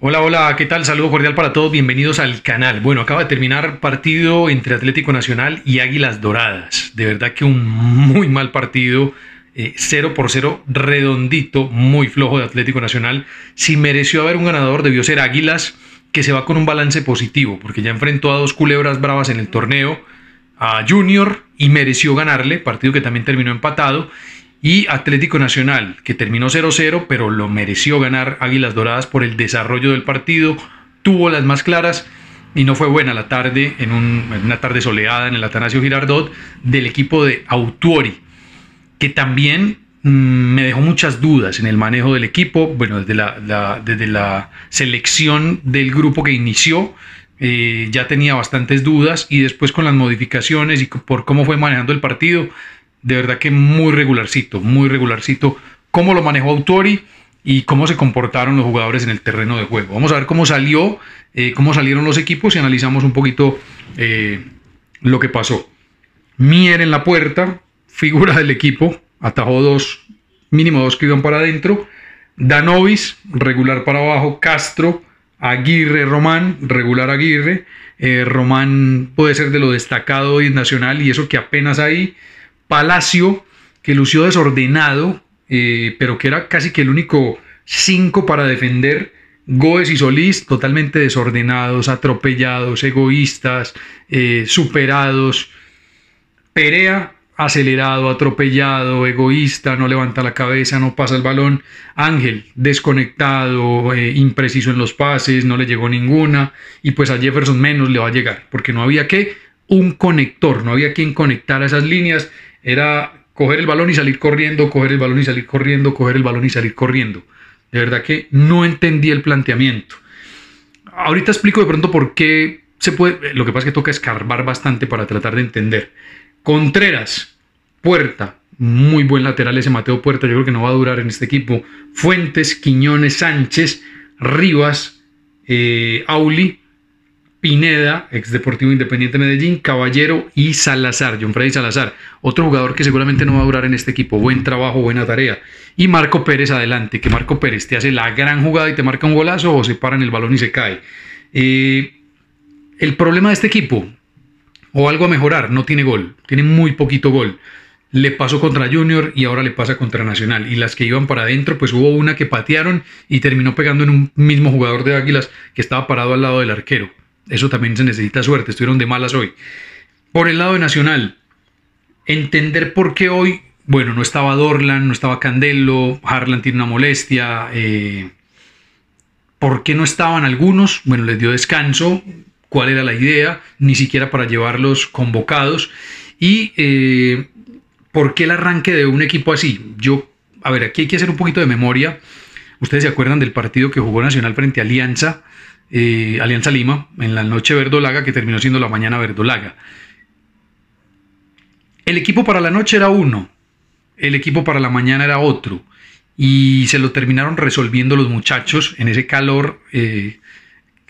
Hola, hola, ¿qué tal? Saludo cordial para todos, bienvenidos al canal. Bueno, acaba de terminar partido entre Atlético Nacional y Águilas Doradas. De verdad que un muy mal partido, 0 eh, por 0, redondito, muy flojo de Atlético Nacional. Si mereció haber un ganador, debió ser Águilas, que se va con un balance positivo, porque ya enfrentó a dos culebras bravas en el torneo, a Junior, y mereció ganarle, partido que también terminó empatado, y Atlético Nacional, que terminó 0-0, pero lo mereció ganar Águilas Doradas por el desarrollo del partido, tuvo las más claras y no fue buena la tarde, en, una tarde soleada en el Atanasio Girardot, del equipo de Autuori, que también mm, me dejó muchas dudas en el manejo del equipo, bueno, desde la, la selección del grupo que inició, eh, ya tenía bastantes dudas y después con las modificaciones y por cómo fue manejando el partido, de verdad que muy regularcito, muy regularcito, cómo lo manejó Autori y cómo se comportaron los jugadores en el terreno de juego. Vamos a ver cómo salió, eh, cómo salieron los equipos y analizamos un poquito eh, lo que pasó. Mier en la puerta, figura del equipo, atajó dos, mínimo dos que iban para adentro. Danovis, regular para abajo. Castro, Aguirre, Román, regular Aguirre. Eh, Román puede ser de lo destacado y nacional y eso que apenas ahí palacio que lució desordenado, eh, pero que era casi que el único cinco para defender. Goes y Solís totalmente desordenados, atropellados, egoístas, eh, superados. Perea acelerado, atropellado, egoísta, no levanta la cabeza, no pasa el balón. Ángel, desconectado, eh, impreciso en los pases, no le llegó ninguna. Y pues a Jefferson menos le va a llegar, porque no había que un conector, no había quien a esas líneas era coger el balón y salir corriendo, coger el balón y salir corriendo, coger el balón y salir corriendo. De verdad que no entendí el planteamiento. Ahorita explico de pronto por qué se puede. Lo que pasa es que toca escarbar bastante para tratar de entender. Contreras, Puerta, muy buen lateral ese Mateo Puerta, yo creo que no va a durar en este equipo. Fuentes, Quiñones, Sánchez, Rivas, eh, Auli Pineda, ex Deportivo Independiente Medellín, Caballero y Salazar, John Freddy Salazar, otro jugador que seguramente no va a durar en este equipo. Buen trabajo, buena tarea. Y Marco Pérez adelante, que Marco Pérez te hace la gran jugada y te marca un golazo o se para en el balón y se cae. Eh, el problema de este equipo, o algo a mejorar, no tiene gol, tiene muy poquito gol. Le pasó contra Junior y ahora le pasa contra Nacional. Y las que iban para adentro, pues hubo una que patearon y terminó pegando en un mismo jugador de Águilas que estaba parado al lado del arquero eso también se necesita suerte, estuvieron de malas hoy. Por el lado de Nacional, entender por qué hoy, bueno, no estaba Dorlan, no estaba Candelo, Harlan tiene una molestia, eh, por qué no estaban algunos, bueno, les dio descanso, cuál era la idea, ni siquiera para llevarlos convocados, y eh, por qué el arranque de un equipo así. Yo, a ver, aquí hay que hacer un poquito de memoria. Ustedes se acuerdan del partido que jugó Nacional frente a Alianza, eh, Alianza Lima, en la noche verdolaga que terminó siendo la mañana verdolaga. El equipo para la noche era uno, el equipo para la mañana era otro, y se lo terminaron resolviendo los muchachos en ese calor eh,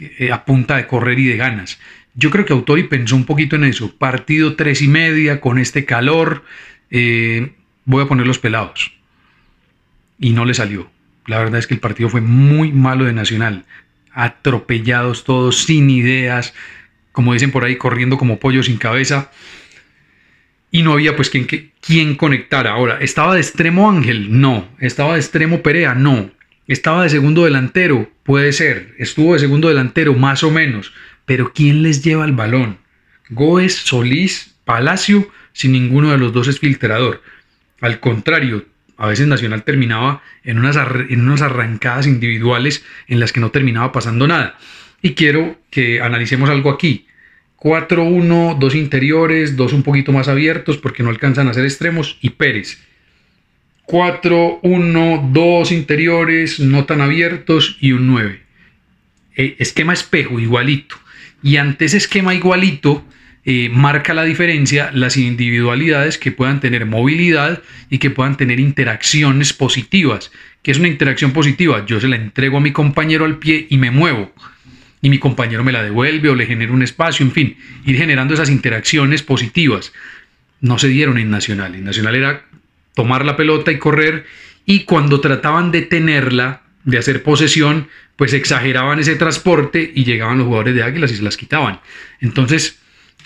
eh, a punta de correr y de ganas. Yo creo que Autori pensó un poquito en eso. Partido tres y media, con este calor, voy a poner los pelados. Y no le salió. La verdad es que el partido fue muy malo de Nacional atropellados todos, sin ideas, como dicen por ahí, corriendo como pollo sin cabeza. Y no había pues quien, quien conectara. Ahora, ¿estaba de extremo Ángel? No. ¿Estaba de extremo Perea? No. ¿Estaba de segundo delantero? Puede ser. Estuvo de segundo delantero, más o menos. Pero ¿quién les lleva el balón? Goes, Solís, Palacio, sin ninguno de los dos es filtrador. Al contrario, a veces Nacional terminaba en unas, unas arrancadas individuales en las que no terminaba pasando nada. Y quiero que analicemos algo aquí. 4-1, dos interiores, dos un poquito más abiertos porque no alcanzan a ser extremos y Pérez. 4-1, dos interiores no tan abiertos y un 9. Eh, esquema espejo igualito. Y ante ese esquema igualito, eh, marca la diferencia las individualidades que puedan tener movilidad y que puedan tener interacciones positivas. ¿Qué es una interacción positiva? Yo se la entrego a mi compañero al pie y me muevo. Y mi compañero me la devuelve o le genera un espacio, en fin, ir generando esas interacciones positivas. No se dieron en Nacional. En Nacional era tomar la pelota y correr y cuando trataban de tenerla, de hacer posesión, pues exageraban ese transporte y llegaban los jugadores de Águilas y se las quitaban. Entonces,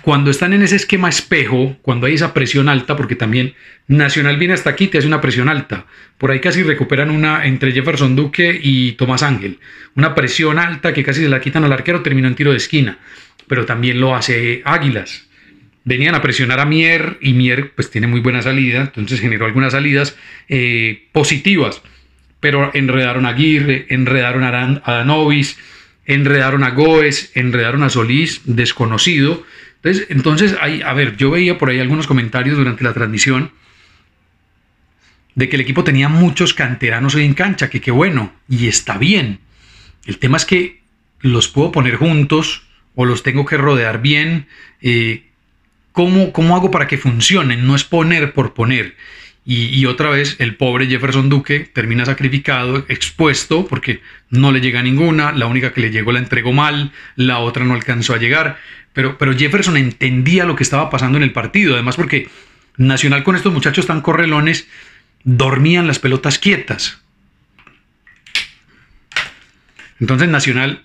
cuando están en ese esquema espejo, cuando hay esa presión alta, porque también Nacional viene hasta aquí, te hace una presión alta. Por ahí casi recuperan una entre Jefferson Duque y Tomás Ángel. Una presión alta que casi se la quitan al arquero, termina en tiro de esquina. Pero también lo hace Águilas. Venían a presionar a Mier y Mier pues tiene muy buena salida, entonces generó algunas salidas eh, positivas. Pero enredaron a Aguirre, enredaron a Danovis enredaron a Goes, enredaron a Solís, desconocido. Entonces, entonces hay, a ver, yo veía por ahí algunos comentarios durante la transmisión de que el equipo tenía muchos canteranos en cancha, que qué bueno, y está bien. El tema es que los puedo poner juntos o los tengo que rodear bien. Eh, ¿cómo, ¿Cómo hago para que funcionen? No es poner por poner. Y, otra vez el pobre Jefferson Duque termina sacrificado, expuesto, porque no le llega ninguna, la única que le llegó la entregó mal, la otra no alcanzó a llegar, pero, pero Jefferson entendía lo que estaba pasando en el partido, además porque Nacional con estos muchachos tan correlones dormían las pelotas quietas. Entonces Nacional,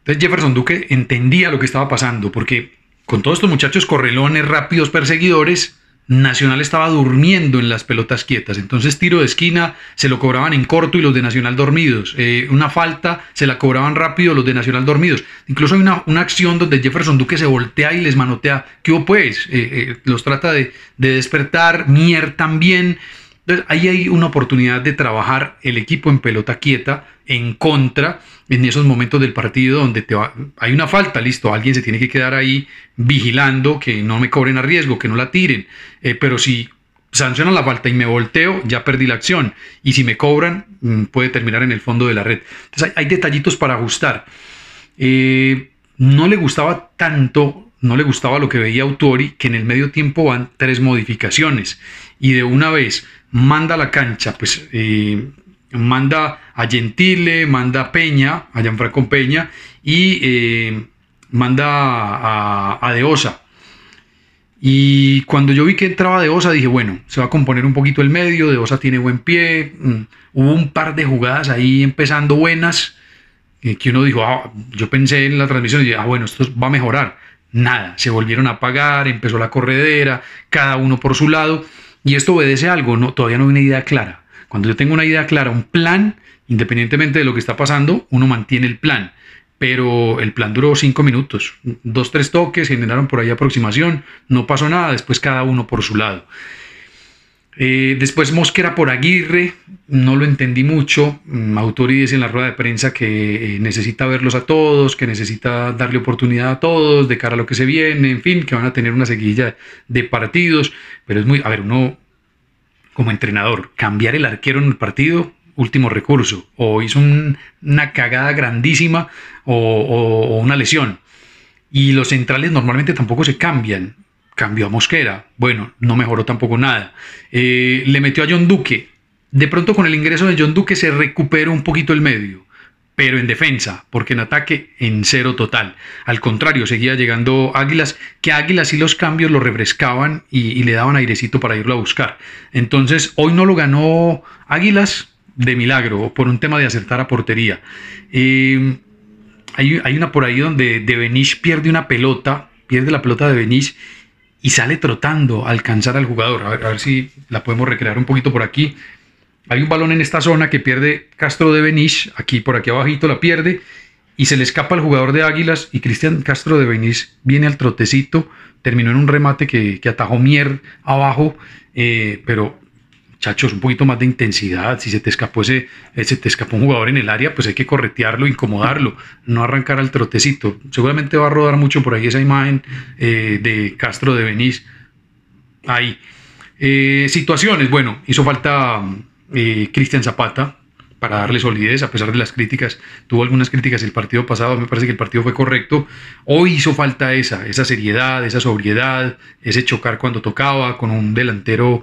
entonces Jefferson Duque entendía lo que estaba pasando, porque con todos estos muchachos correlones, rápidos, perseguidores, Nacional estaba durmiendo en las pelotas quietas, entonces tiro de esquina se lo cobraban en corto y los de Nacional dormidos, eh, una falta se la cobraban rápido los de Nacional dormidos, incluso hay una, acción donde Jefferson Duque se voltea y les manotea, ¿qué hubo pues? Eh, eh, los trata de, de despertar, Mier también, entonces ahí hay una oportunidad de trabajar el equipo en pelota quieta, en contra, en esos momentos del partido donde te hay una falta, listo, alguien se tiene que quedar ahí vigilando que no me cobren a riesgo, que no la tiren, eh, pero si sancionan la falta y me volteo, ya perdí la acción. Y si me cobran, mm, puede terminar en el fondo de la red. Entonces hay, detallitos para ajustar. Eh, no le gustaba tanto, no le gustaba lo que veía Autori, que en el medio tiempo van tres modificaciones y de una vez manda a la cancha, pues eh, manda a Gentile, manda a Peña, a Gianfranco Peña y eh, manda a, Deosa. Y cuando yo vi que entraba Deosa, dije, bueno, se va a componer un poquito el medio, Deosa tiene buen pie, mm, hubo un par de jugadas ahí empezando buenas, eh, que uno dijo, ah, yo pensé en la transmisión y dije, ah, bueno, esto va a mejorar. Nada, se volvieron a apagar, empezó la corredera, cada uno por su lado, y esto obedece a algo, no, todavía no hay una idea clara. Cuando yo tengo una idea clara, un plan, independientemente de lo que está pasando, uno mantiene el plan. Pero el plan duró cinco minutos, dos, tres toques, generaron por ahí aproximación, no pasó nada, después cada uno por su lado. Eh, después Mosquera por Aguirre, no lo entendí mucho. Mm, Autori dice en la rueda de prensa que eh, necesita verlos a todos, que necesita darle oportunidad a todos de cara a lo que se viene, en fin, que van a tener una seguilla de partidos. Pero es muy, a ver, uno como entrenador, cambiar el arquero en el partido, último recurso. O hizo una cagada grandísima o una lesión. Y los centrales normalmente tampoco se cambian cambió a Mosquera. Bueno, no mejoró tampoco nada. Eh, le metió a John Duque. De pronto con el ingreso de John Duque se recuperó un poquito el medio, pero en defensa, porque en ataque en cero total. Al contrario, seguía llegando Águilas, que Águilas y los cambios lo refrescaban y, le daban airecito para irlo a buscar. Entonces, hoy no lo ganó Águilas de milagro, por un tema de acertar a portería. Eh, hay, una por ahí donde De Benish pierde una pelota, pierde la pelota de Benish y sale trotando a alcanzar al jugador. A ver, si la podemos recrear un poquito por aquí. Hay un balón en esta zona que pierde Castro de Benish aquí por aquí abajito la pierde y se le escapa al jugador de Águilas y Cristian Castro de Benich viene al trotecito, terminó en un remate que, atajó Mier abajo, eh, pero chachos, un poquito más de intensidad. Si se te escapó ese, eh, se te escapó un jugador en el área, pues hay que corretearlo, incomodarlo, no arrancar al trotecito. Seguramente va a rodar mucho por ahí esa imagen eh, de Castro de Benítez. Ahí. Eh, situaciones, bueno, hizo falta Cristian Zapata para darle solidez, a pesar de las críticas, tuvo algunas críticas el partido pasado, me parece que el partido fue correcto, hoy hizo falta esa, esa seriedad, esa sobriedad, ese chocar cuando tocaba con un delantero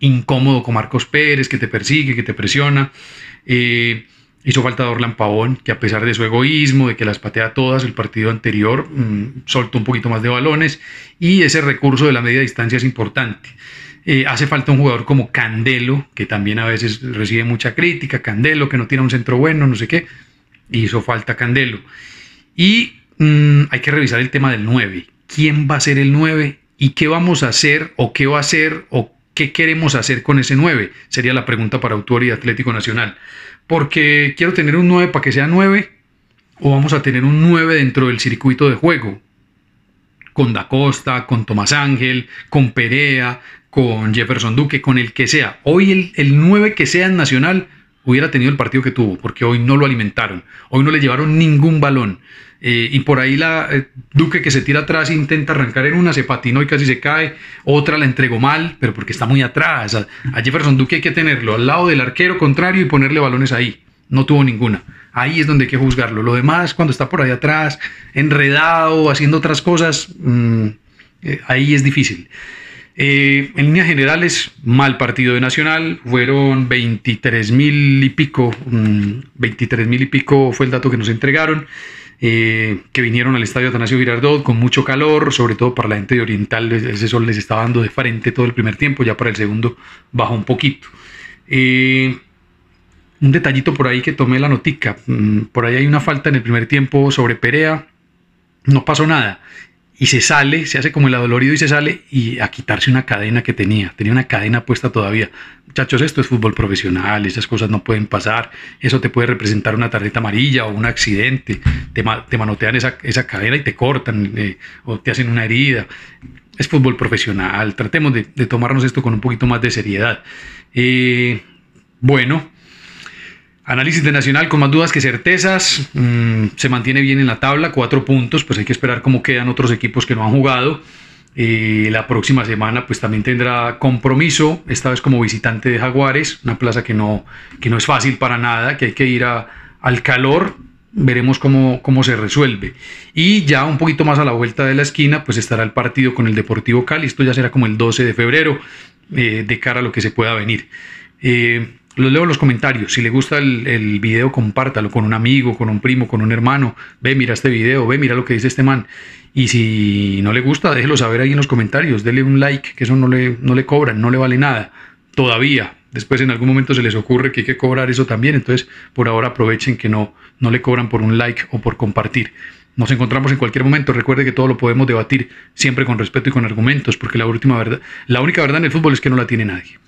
incómodo con Marcos Pérez, que te persigue, que te presiona. Eh, hizo falta Dorlan Pavón, que a pesar de su egoísmo, de que las patea todas el partido anterior, mm, soltó un poquito más de balones y ese recurso de la media distancia es importante. Eh, hace falta un jugador como Candelo, que también a veces recibe mucha crítica, Candelo, que no tiene un centro bueno, no sé qué. Hizo falta Candelo. Y mm, hay que revisar el tema del 9. ¿Quién va a ser el 9? ¿Y qué vamos a hacer o qué va a hacer o ¿Qué queremos hacer con ese 9? Sería la pregunta para Autor y Atlético Nacional. Porque quiero tener un 9 para que sea 9 o vamos a tener un 9 dentro del circuito de juego. Con Da Costa, con Tomás Ángel, con Perea, con Jefferson Duque, con el que sea. Hoy el, el 9 que sea en Nacional hubiera tenido el partido que tuvo, porque hoy no lo alimentaron, hoy no le llevaron ningún balón. Eh, y por ahí la eh, Duque que se tira atrás intenta arrancar en una, se patinó y casi se cae, otra la entregó mal, pero porque está muy atrás. A, Jefferson Duque hay que tenerlo al lado del arquero contrario y ponerle balones ahí. No tuvo ninguna. Ahí es donde hay que juzgarlo. Lo demás, cuando está por ahí atrás, enredado, haciendo otras cosas, mm, eh, ahí es difícil. Eh, en líneas generales, mal partido de Nacional, fueron 23 mil y pico, 23 mm, mil y pico fue el dato que nos entregaron, eh, que vinieron al estadio Atanasio Virardot con mucho calor, sobre todo para la gente de Oriental, ese sol les estaba dando de frente todo el primer tiempo, ya para el segundo bajó un poquito. Eh, un detallito por ahí que tomé la notica, mm, por ahí hay una falta en el primer tiempo sobre Perea, no pasó nada y se sale, se hace como el adolorido y se sale y a quitarse una cadena que tenía. Tenía una cadena puesta todavía. Muchachos, esto es fútbol profesional, esas cosas no pueden pasar. Eso te puede representar una tarjeta amarilla o un accidente. Te, te manotean esa, esa, cadena y te cortan eh, o te hacen una herida. Es fútbol profesional. Tratemos de, tomarnos esto con un poquito más de seriedad. Eh, bueno, Análisis internacional con más dudas que certezas. Mm, se mantiene bien en la tabla, cuatro puntos. Pues hay que esperar cómo quedan otros equipos que no han jugado. la próxima semana pues también tendrá compromiso, esta vez como visitante de Jaguares, una plaza que no, que no es fácil para nada, que hay que ir al calor, veremos cómo, se resuelve. Y ya un poquito más a la vuelta de la esquina pues estará el partido con el Deportivo Cali, esto ya será como el 12 de febrero eh, de cara a lo que se pueda venir. Eh, los leo en los comentarios. Si le gusta el, video, compártalo con un amigo, con un primo, con un hermano. Ve, mira este video, ve, mira lo que dice este man. Y si no le gusta, déjelo saber ahí en los comentarios. Dele un like, que eso no le, no le cobran, no le vale nada. Todavía. Después en algún momento se les ocurre que hay que cobrar eso también. Entonces, por ahora aprovechen que no, no le cobran por un like o por compartir. Nos encontramos en cualquier momento. Recuerde que todo lo podemos debatir siempre con respeto y con argumentos, porque la última verdad, la única verdad en el fútbol es que no la tiene nadie.